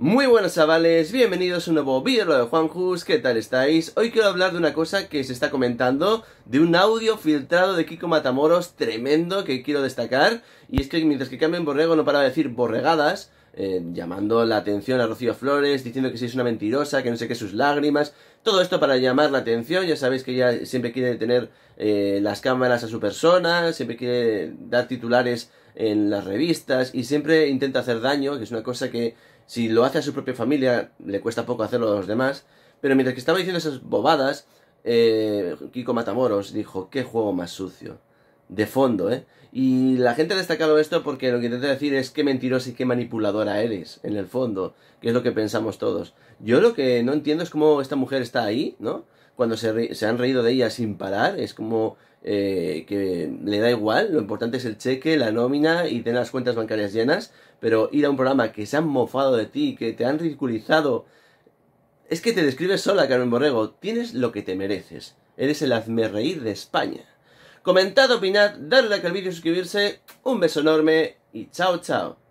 Muy buenas chavales, bienvenidos a un nuevo vídeo de Juan Jus, ¿qué tal estáis? Hoy quiero hablar de una cosa que se está comentando, de un audio filtrado de Kiko Matamoros tremendo que quiero destacar, y es que mientras que cambien Borrego no para de decir borregadas, eh, llamando la atención a Rocío Flores, diciendo que si es una mentirosa, que no sé qué, sus lágrimas, todo esto para llamar la atención, ya sabéis que ella siempre quiere tener eh, las cámaras a su persona, siempre quiere dar titulares en las revistas y siempre intenta hacer daño, que es una cosa que si lo hace a su propia familia le cuesta poco hacerlo a los demás, pero mientras que estaba diciendo esas bobadas, eh, Kiko Matamoros dijo, qué juego más sucio de fondo, ¿eh? Y la gente ha destacado esto porque lo que intenta decir es qué mentirosa y qué manipuladora eres, en el fondo, que es lo que pensamos todos. Yo lo que no entiendo es cómo esta mujer está ahí, ¿no? Cuando se, han reído de ella sin parar, es como eh, que le da igual, lo importante es el cheque, la nómina y tener las cuentas bancarias llenas, pero ir a un programa que se han mofado de ti, que te han ridiculizado, es que te describes sola, Carmen Borrego, tienes lo que te mereces, eres el hazme reír de España. Comentad, opinad, darle like al vídeo, suscribirse. Un beso enorme y chao, chao.